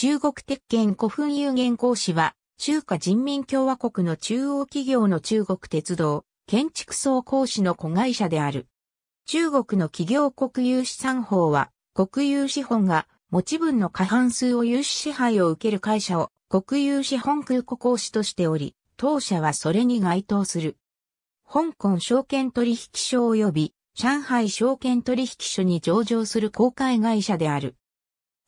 中国鉄拳古墳有限公司は、中華人民共和国の中央企業の中国鉄道、建築総工士の子会社である。中国の企業国有資産法は、国有資本が持ち分の過半数を有資支配を受ける会社を国有資本空庫公司としており、当社はそれに該当する。香港証券取引所及び上海証券取引所に上場する公開会社である。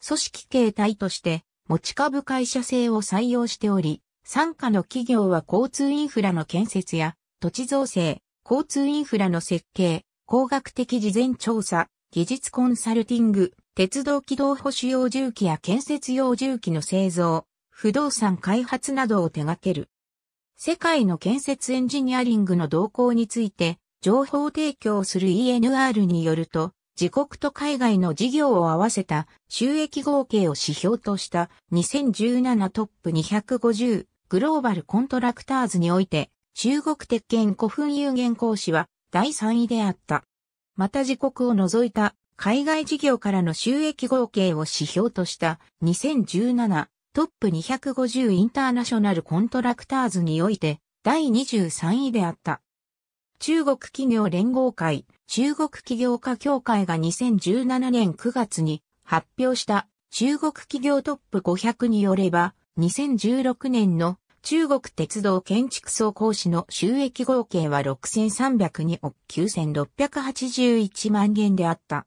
組織形態として持ち株会社制を採用しており、参加の企業は交通インフラの建設や土地造成、交通インフラの設計、工学的事前調査、技術コンサルティング、鉄道軌道保守用重機や建設用重機の製造、不動産開発などを手掛ける。世界の建設エンジニアリングの動向について、情報提供する ENR によると、自国と海外の事業を合わせた収益合計を指標とした2017トップ250グローバルコントラクターズにおいて中国鉄拳古墳有限講師は第3位であった。また自国を除いた海外事業からの収益合計を指標とした2017トップ250インターナショナルコントラクターズにおいて第23位であった。中国企業連合会、中国企業家協会が2017年9月に発表した中国企業トップ500によれば、2016年の中国鉄道建築総工士の収益合計は6302億9681万円であった。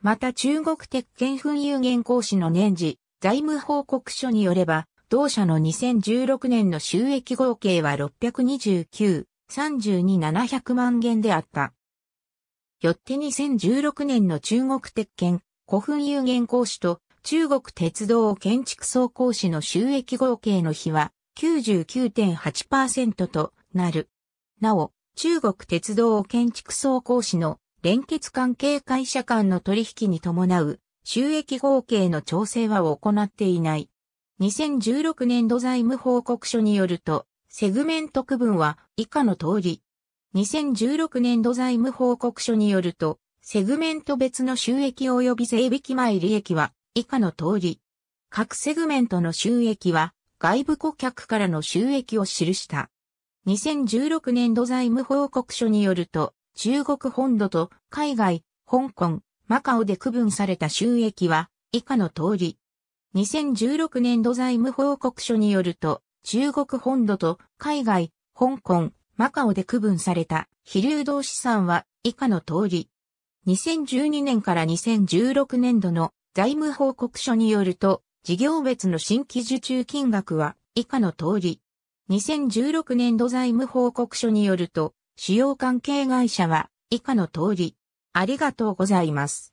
また中国鉄建粉有限工士の年次財務報告書によれば、同社の2016年の収益合計は629 32700万元であった。よって2016年の中国鉄拳、古墳有限公司と中国鉄道建築総工士の収益合計の比は99.8%となる。なお、中国鉄道建築総工士の連結関係会社間の取引に伴う収益合計の調整は行っていない。2016年度財務報告書によると、セグメント区分は以下の通り。2016年度財務報告書によると、セグメント別の収益及び税引き前利益は以下の通り。各セグメントの収益は外部顧客からの収益を記した。2016年度財務報告書によると、中国本土と海外、香港、マカオで区分された収益は以下の通り。2016年度財務報告書によると、中国本土と海外、香港、マカオで区分された非流動資産は以下の通り。2012年から2016年度の財務報告書によると、事業別の新規受注金額は以下の通り。2016年度財務報告書によると、主要関係会社は以下の通り。ありがとうございます。